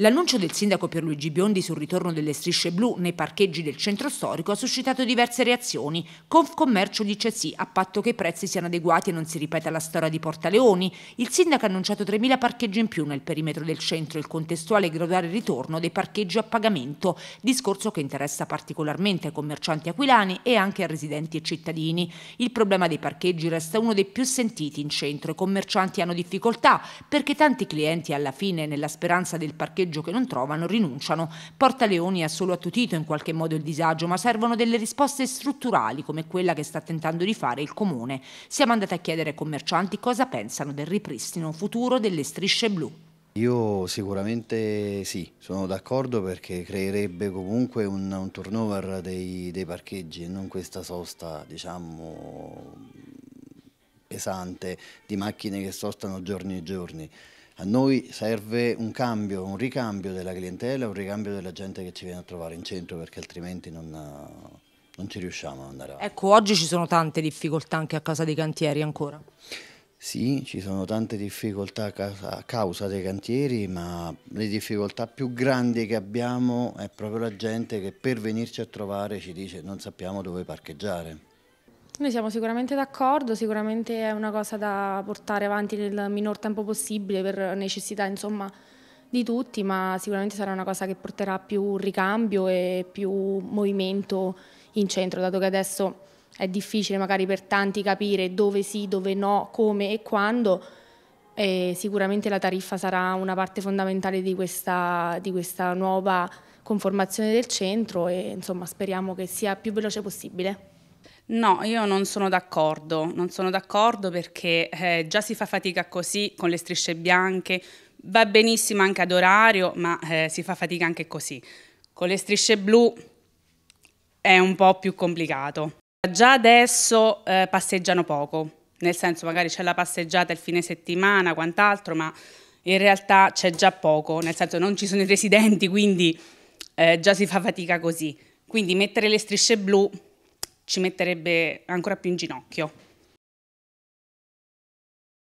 L'annuncio del sindaco Pierluigi Biondi sul ritorno delle strisce blu nei parcheggi del centro storico ha suscitato diverse reazioni. Confcommercio dice sì, a patto che i prezzi siano adeguati e non si ripeta la storia di Portaleoni. Il sindaco ha annunciato 3.000 parcheggi in più nel perimetro del centro e il contestuale graduale ritorno dei parcheggi a pagamento, discorso che interessa particolarmente ai commercianti aquilani e anche a residenti e cittadini. Il problema dei parcheggi resta uno dei più sentiti in centro. e I commercianti hanno difficoltà perché tanti clienti alla fine, nella speranza del parcheggio parcheggio che non trovano rinunciano. Portaleoni ha solo attutito in qualche modo il disagio, ma servono delle risposte strutturali come quella che sta tentando di fare il comune. Siamo andati a chiedere ai commercianti cosa pensano del ripristino futuro delle strisce blu. Io sicuramente sì, sono d'accordo perché creerebbe comunque un, un turnover dei, dei, parcheggi e non questa sosta, diciamo, pesante di macchine che sostano giorni e giorni. A noi serve un cambio, un ricambio della clientela, un ricambio della gente che ci viene a trovare in centro perché altrimenti non, non ci riusciamo ad andare avanti. Ecco, oggi ci sono tante difficoltà anche a casa dei cantieri ancora. Sì, ci sono tante difficoltà a causa dei cantieri, ma le difficoltà più grandi che abbiamo è proprio la gente che per venirci a trovare ci dice non sappiamo dove parcheggiare. Noi siamo sicuramente d'accordo, sicuramente è una cosa da portare avanti nel minor tempo possibile per necessità insomma, di tutti, ma sicuramente sarà una cosa che porterà più ricambio e più movimento in centro, dato che adesso è difficile magari per tanti capire dove sì, dove no, come e quando. E sicuramente la tariffa sarà una parte fondamentale di questa, di questa nuova conformazione del centro e insomma speriamo che sia più veloce possibile. No, io non sono d'accordo, non sono d'accordo perché eh, già si fa fatica così con le strisce bianche, va benissimo anche ad orario, ma eh, si fa fatica anche così. Con le strisce blu è un po' più complicato. Già adesso eh, passeggiano poco, nel senso magari c'è la passeggiata il fine settimana, quant'altro, ma in realtà c'è già poco, nel senso non ci sono i residenti, quindi eh, già si fa fatica così. Quindi mettere le strisce blu ci metterebbe ancora più in ginocchio.